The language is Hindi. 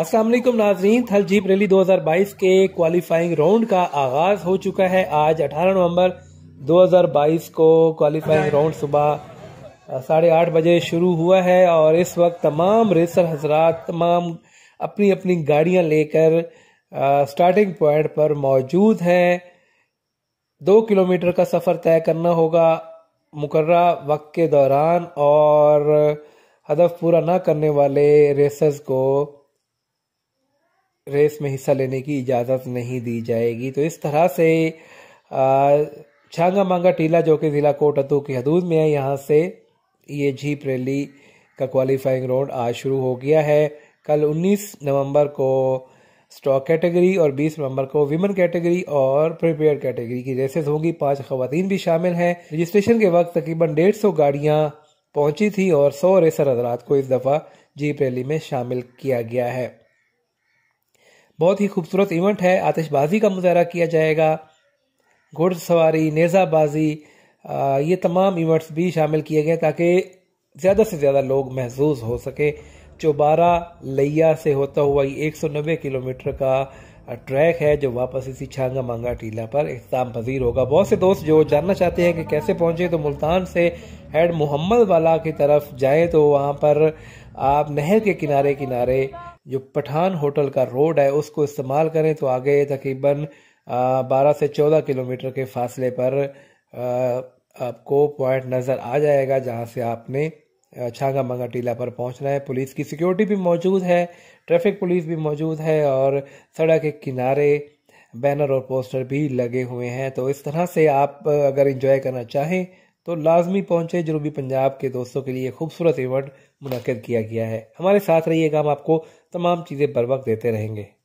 असलम नाजरीन थल जीप रैली 2022 के क्वालिफाइंग राउंड का आगाज हो चुका है आज 18 नवंबर 2022 को क्वालिफाइंग राउंड सुबह साढ़े आठ बजे शुरू हुआ है और इस वक्त तमाम रेसर हजरा तमाम अपनी अपनी गाड़ियां लेकर स्टार्टिंग पॉइंट पर मौजूद हैं दो किलोमीटर का सफ़र तय करना होगा मुकर वक्त के दौरान और हदफ पूरा ना करने वाले रेसर्स को रेस में हिस्सा लेने की इजाज़त नहीं दी जाएगी तो इस तरह से छांगा मांगा टीला जो कि ज़िला कोटतू की हदूद में है यहाँ से ये जीप रैली का क्वालिफाइंग राउंड आज शुरू हो गया है कल 19 नवंबर को स्टॉक कैटेगरी और 20 नवंबर को विमेन कैटेगरी और प्रिपेयर कैटेगरी की रेसेस होंगी पांच खवतान भी शामिल हैं रजिस्ट्रेशन के वक्त तकरीबन डेढ़ सौ गाड़ियाँ पहुंची थी और सौ रेसर हजरात को इस दफ़ा जीप रैली में शामिल किया गया है बहुत ही खूबसूरत इवेंट है आतिशबाजी का मुजाहरा किया जाएगा घुड़सवारी नेज़ाबाजी ये तमाम इवेंट्स भी शामिल किए गए ताकि ज़्यादा से ज़्यादा लोग महजूज हो सके चौबारा लिया से होता हुआ ये नब्बे किलोमीटर का ट्रैक है जो वापस इसी छांगा मांगा टीला पर इकदाम पजीर होगा बहुत से दोस्त जो जानना चाहते हैं कि कैसे पहुंचे तो मुल्तान से हेड मोहम्मद वाला की तरफ जाए तो वहां पर आप नहर के किनारे किनारे जो पठान होटल का रोड है उसको इस्तेमाल करें तो आगे तकरीबन बारह से चौदह किलोमीटर के फासले पर आपको पॉइंट नज़र आ जाएगा जहाँ से आपने मंगा टीला पर पहुंचना है पुलिस की सिक्योरिटी भी मौजूद है ट्रैफिक पुलिस भी मौजूद है और सड़क के किनारे बैनर और पोस्टर भी लगे हुए हैं तो इस तरह से आप अगर इंजॉय करना चाहें तो लाजमी पहुंचे जनूबी पंजाब के दोस्तों के लिए खूबसूरत इवेंट मुनद किया गया है हमारे साथ रहिएगा हम आपको तमाम चीज़ें बर वक्त देते रहेंगे